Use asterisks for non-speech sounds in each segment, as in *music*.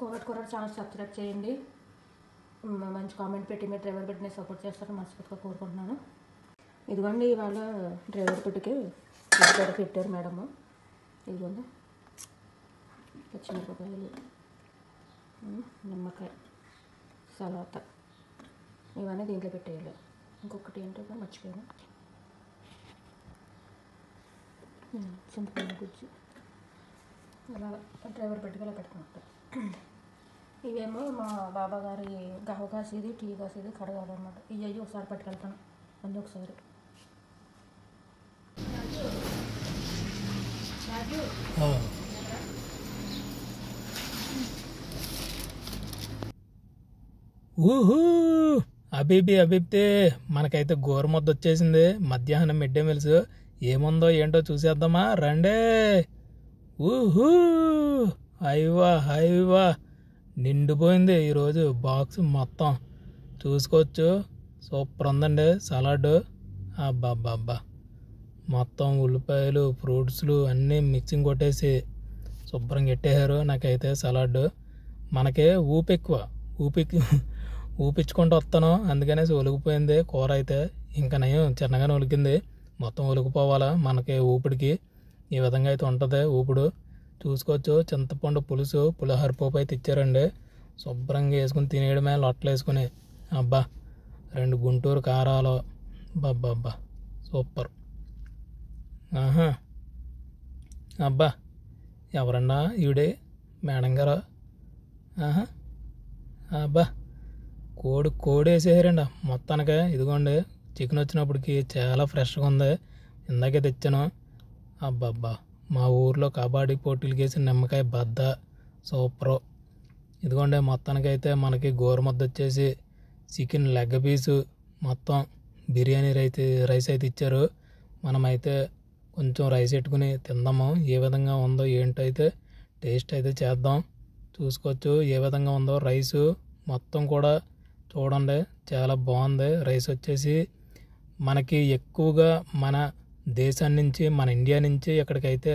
కోరట్ కోరట్ channel subscribe చేయండి మంచి comment పెట్టి మీరు డ్రైవర్ పెట్టి నేను సపోర్ట్ చేస్తారని మనస్ఫూర్తిగా కోరుకుంటున్నాను ఇదిగోండి ఇవాళ డ్రైవర్ ఇద్దరు పెట్టారు మేడము ఇదిగోండి పచ్చిమిరపకాయలు నిమ్మకాయ సలాత ఇవన్నీ దీంట్లో పెట్టేయాలి ఇంకొకటి ఏంటంటే మర్చిపోయాను చింతపండు గుజ్జు అలా డ్రైవర్ అలా పెట్టుకున్నట్టు *clears throat* ఇవేమో మా బాబాగారి గవ కాసేది టీ కాసేది అనమాట ఇవి అయ్యి ఒకసారి పట్టుకెళ్తాను అందు ఒకసారి ఊహూ అబీబీ అబీబ్తే మనకైతే ముద్ద వచ్చేసింది మధ్యాహ్నం మిడ్ డే మీల్స్ ఏముందో ఏంటో చూసేద్దామా రండే ఊహూ హైవా హైవా నిండిపోయింది ఈరోజు బాక్స్ మొత్తం చూసుకోవచ్చు సూపర్ ఉందండి సలాడ్ అబ్బాబ్బాబ్బా మొత్తం ఉల్లిపాయలు ఫ్రూట్స్లు అన్నీ మిక్సింగ్ కొట్టేసి శుభ్రంగా ఎట్టేశారు నాకైతే సలాడ్ మనకే ఊపి ఎక్కువ ఊపి *laughs* ఊపించుకుంటూ వస్తాను అందుకనేసి ఒలిగిపోయింది కూర అయితే ఇంకా నయం చిన్నగానే ఒలికింది మొత్తం ఒలిగిపోవాలా మనకి ఊపిడికి ఈ విధంగా అయితే ఉంటుంది ఊపుడు చూసుకోవచ్చు చింతపండు పులుసు పులిహోర పోపు అయితే ఇచ్చారండి శుభ్రంగా వేసుకుని తినేయడమే లొట్టలు వేసుకుని అబ్బా రెండు గుంటూరు కారాలు బాబ్బా అబ్బా సూపర్ ఆహా అబ్బా ఎవరన్నా ఈవిడే మేడం గారు ఆహా అబ్బా కోడి కోడి వేసేసారండి మొత్తానికి ఇదిగోండి చికెన్ వచ్చినప్పటికీ చాలా ఫ్రెష్గా ఉంది ఇందాకే తెచ్చాను అబ్బబ్బా మా ఊర్లో కబడ్డీ పోటీలు చేసిన నిమ్మకాయ బద్ద సూపరు ఇదిగోండి మొత్తానికైతే మనకి గోరుముద్ద వచ్చేసి చికెన్ లెగ్ పీసు మొత్తం బిర్యానీ రైతు రైస్ అయితే ఇచ్చారు మనమైతే కొంచెం రైస్ పెట్టుకుని తిందాము ఏ విధంగా ఉందో ఏంటో అయితే టేస్ట్ అయితే చేద్దాం చూసుకోవచ్చు ఏ విధంగా ఉందో రైస్ మొత్తం కూడా చూడండి చాలా బాగుంది రైస్ వచ్చేసి మనకి ఎక్కువగా మన దేశం నుంచి మన ఇండియా నుంచి ఎక్కడికైతే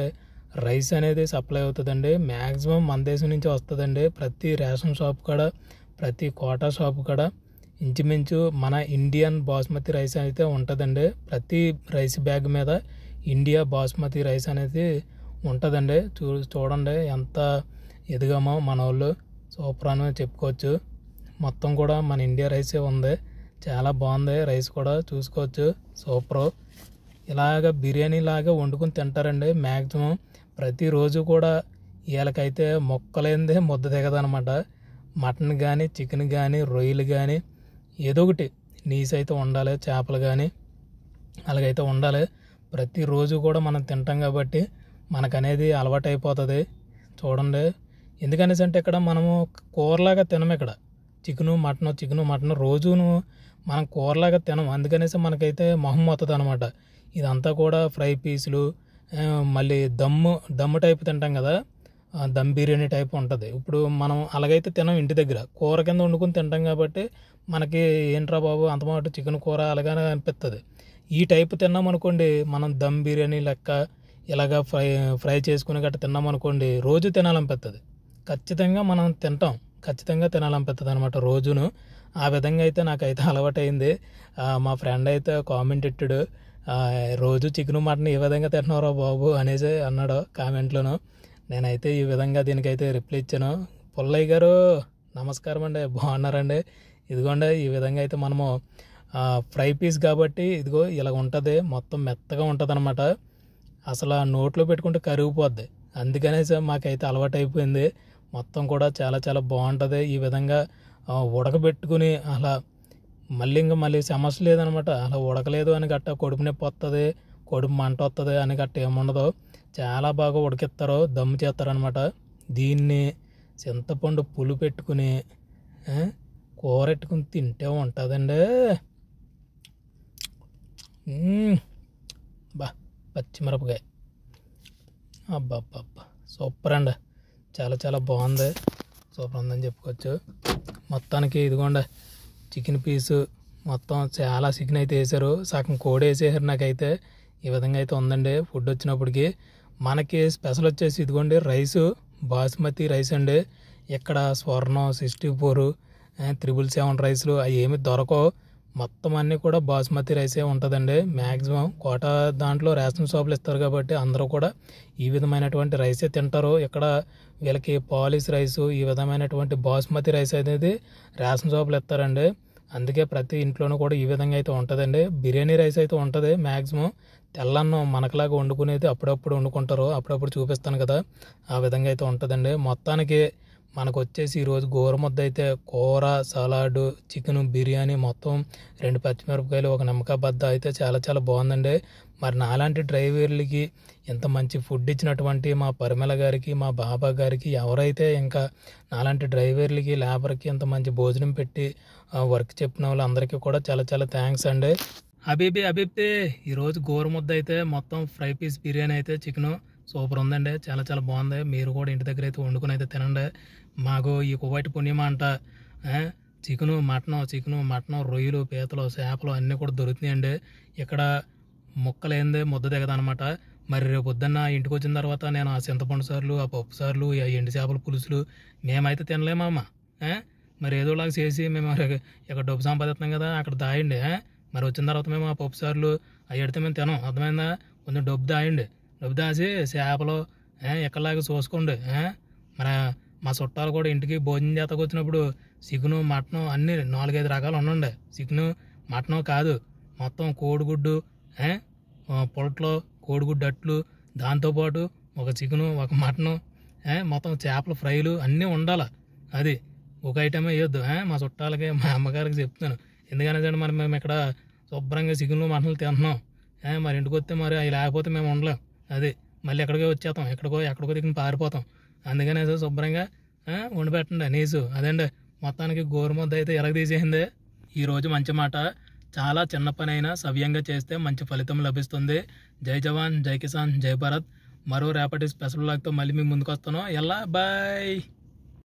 రైస్ అనేది సప్లై అవుతుందండి మ్యాక్సిమం మన దేశం నుంచి వస్తుందండి ప్రతి రేషన్ షాప్ కాడ ప్రతి కోటా షాప్ కాడ ఇంచుమించు మన ఇండియన్ బాస్మతి రైస్ అయితే ఉంటుందండి ప్రతి రైస్ బ్యాగ్ మీద ఇండియా బాస్మతి రైస్ అనేది ఉంటుందండి చూ చూడండి ఎంత ఎదిగామో మన వాళ్ళు సూపర్ అని చెప్పుకోవచ్చు మొత్తం కూడా మన ఇండియా రైసే ఉంది చాలా బాగుంది రైస్ కూడా చూసుకోవచ్చు సూపరు ఇలాగ బిర్యానీ లాగా వండుకుని తింటారండి మ్యాక్సిమం ప్రతిరోజు కూడా వీళ్ళకైతే మొక్కలేందే ముద్ద దిగదనమాట మటన్ కానీ చికెన్ కానీ రొయ్యలు కానీ ఏదో ఒకటి నీస్ అయితే ఉండాలి చేపలు కానీ అలాగైతే ఉండాలి ప్రతిరోజు కూడా మనం తింటాం కాబట్టి మనకనేది అలవాటు అయిపోతుంది చూడండి ఎందుకనేసి అంటే ఇక్కడ మనము కూరలాగా తినము ఇక్కడ చికెను మటను చికెను మటను రోజును మనం కూరలాగా తినము అందుకనేసి మనకైతే మొహం అవుతుంది అనమాట ఇదంతా కూడా ఫ్రై పీసులు మళ్ళీ దమ్ము దమ్ము టైప్ తింటాం కదా దమ్ బిర్యానీ టైప్ ఉంటుంది ఇప్పుడు మనం అలాగైతే తినం ఇంటి దగ్గర కూర కింద వండుకొని తింటాం కాబట్టి మనకి ఏంట్రా బాబు అంతమాట చికెన్ కూర అలాగనే అనిపిస్తుంది ఈ టైప్ తిన్నాం అనుకోండి మనం దమ్ బిర్యానీ లెక్క ఇలాగ ఫ్రై ఫ్రై చేసుకుని గట్ట తిన్నాం అనుకోండి రోజు తినాలనిపిస్తుంది ఖచ్చితంగా మనం తింటాం ఖచ్చితంగా తినాలనిపిస్తుంది అనమాట రోజును ఆ విధంగా అయితే నాకైతే అలవాటైంది మా ఫ్రెండ్ అయితే కామెంట్ ఇట్టాడు రోజు చికెన్ మటన్ ఈ విధంగా తింటున్నారో బాబు అనేసి అన్నాడు కామెంట్లోను నేనైతే ఈ విధంగా దీనికైతే రిప్లై ఇచ్చాను పుల్లయ్య గారు నమస్కారం అండి బాగున్నారండి ఇదిగోండి ఈ విధంగా అయితే మనము ఫ్రై పీస్ కాబట్టి ఇదిగో ఇలా ఉంటుంది మొత్తం మెత్తగా ఉంటుంది అనమాట అసలు ఆ నోట్లో పెట్టుకుంటే కరిగిపోద్ది అందుకనేసి మాకైతే అలవాటు అయిపోయింది మొత్తం కూడా చాలా చాలా బాగుంటుంది ఈ విధంగా ఉడకబెట్టుకుని అలా మళ్ళీ ఇంకా మళ్ళీ సమస్య లేదనమాట అలా ఉడకలేదు అని గట్ట కడుపు నొప్పి వస్తుంది కడుపు మంట వస్తుంది అని గట్ట ఏముండదు చాలా బాగా ఉడికిస్తారు దమ్ము చేస్తారనమాట దీన్ని చింతపండు పులు పెట్టుకుని కూరెట్టుకుని తింటే ఉంటుందండి బా పచ్చిమిరపకాయ అబ్బాబ్బా సూపర్ అండి చాలా చాలా బాగుంది సూపర్ ఉందని చెప్పుకోవచ్చు మొత్తానికి ఇదిగోండి చికెన్ పీసు మొత్తం చాలా చికెన్ అయితే వేసారు సగం కోడి వేసేసారు నాకైతే ఈ విధంగా అయితే ఉందండి ఫుడ్ వచ్చినప్పటికి మనకి స్పెషల్ వచ్చేసి ఇదిగోండి రైసు బాస్మతి రైస్ అండి ఇక్కడ Swarnam sixty four triple seven రైస్లు అవి ఏమి దొరకవు మొత్తం అన్నీ కూడా బాస్మతి రైసే ఉంటుందండి మ్యాక్సిమం కోట దాంట్లో రేషన్ షాపులు ఇస్తారు కాబట్టి అందరూ కూడా ఈ విధమైనటువంటి రైసే తింటారు ఇక్కడ వీళ్ళకి పాలిష్ రైస్ ఈ విధమైనటువంటి బాస్మతి రైస్ అనేది రేషన్ షాపులు ఇస్తారండి అందుకే ప్రతి ఇంట్లోనూ కూడా ఈ విధంగా అయితే ఉంటుందండి బిర్యానీ రైస్ అయితే ఉంటుంది మ్యాక్సిమం తెల్లన్నం మనకలాగా వండుకునేది అప్పుడప్పుడు వండుకుంటారు అప్పుడప్పుడు చూపిస్తాను కదా ఆ విధంగా అయితే ఉంటుందండి మొత్తానికి మనకు వచ్చేసి ఈరోజు గోర ముద్ద అయితే కూర సలాడ్ చికెన్ బిర్యానీ మొత్తం రెండు పచ్చిమిరపకాయలు ఒక నిమ్మకాయ బద్ద అయితే చాలా చాలా బాగుందండి మరి నాలాంటి డ్రైవర్లకి ఇంత మంచి ఫుడ్ ఇచ్చినటువంటి మా పరిమళ గారికి మా బాబా గారికి ఎవరైతే ఇంకా నాలాంటి డ్రైవర్లకి లేబర్కి ఇంత మంచి భోజనం పెట్టి వర్క్ చెప్పిన వాళ్ళందరికీ కూడా చాలా చాలా థ్యాంక్స్ అండి అబీబీ అబీబ్తే ఈరోజు గోరు ముద్ద అయితే మొత్తం ఫ్రై పీస్ బిర్యానీ అయితే చికెను సూపర్ ఉందండి చాలా చాలా బాగుంది మీరు కూడా ఇంటి దగ్గర అయితే వండుకుని అయితే తినండి మాకు ఈ కువైట్ పుణ్యమా అంట చికెను మటను చికెను మటను రొయ్యలు పీతలు చేపలు అన్నీ కూడా దొరుకుతున్నాయండి ఇక్కడ ముక్కలేందే ముద్ద దిగదనమాట మరి రేపు పొద్దున్న ఇంటికి వచ్చిన తర్వాత నేను ఆ చింతపండు సార్లు ఆ పప్పు సార్లు ఆ ఎండు చేపల పులుసులు మేమైతే తినలేమమ్మ మరి ఏదోలాగా చేసి మేము ఇక్కడ డబ్బు సంపాదిస్తున్నాం కదా అక్కడ దాయండి మరి వచ్చిన తర్వాత మేము ఆ పప్పు సార్లు అవి ఎడితే మేము తినం అర్థమైందా కొంచెం డబ్బు దాయండి రవిదాసి చేపలు ఎక్కడలాగా చూసుకోండి మన మా చుట్టాలు కూడా ఇంటికి భోజనం చేతకు వచ్చినప్పుడు చికెను మటను అన్నీ నాలుగైదు రకాలు ఉండండి చికెను మటను కాదు మొత్తం కోడిగుడ్డు పొలట్లో కోడిగుడ్డు అట్లు దాంతోపాటు ఒక చికెను ఒక మటను మొత్తం చేపల ఫ్రైలు అన్నీ ఉండాలి అది ఒక ఐటమే వేయొద్దు మా చుట్టాలకి మా అమ్మగారికి చెప్తాను ఎందుకనే మరి మేము ఇక్కడ శుభ్రంగా చికెన్లు మటన్లు తింటున్నాం మరి ఇంటికి వస్తే మరి అవి లేకపోతే మేము ఉండలేము అదే మళ్ళీ ఎక్కడికో వచ్చేస్తాం ఎక్కడికో ఎక్కడికో దిగిన పారిపోతాం అందుకనే శుభ్రంగా వండిపెట్టండి అనేసు అదండి మొత్తానికి గోరు ముద్ద అయితే ఎరగదీసేసింది ఈరోజు మంచి మాట చాలా చిన్న పని అయినా సవ్యంగా చేస్తే మంచి ఫలితం లభిస్తుంది జై జవాన్ జై కిసాన్ జై భారత్ మరో రేపటి స్పెషల్ లాగ్తో మళ్ళీ మీ ముందుకు వస్తాను ఎలా బాయ్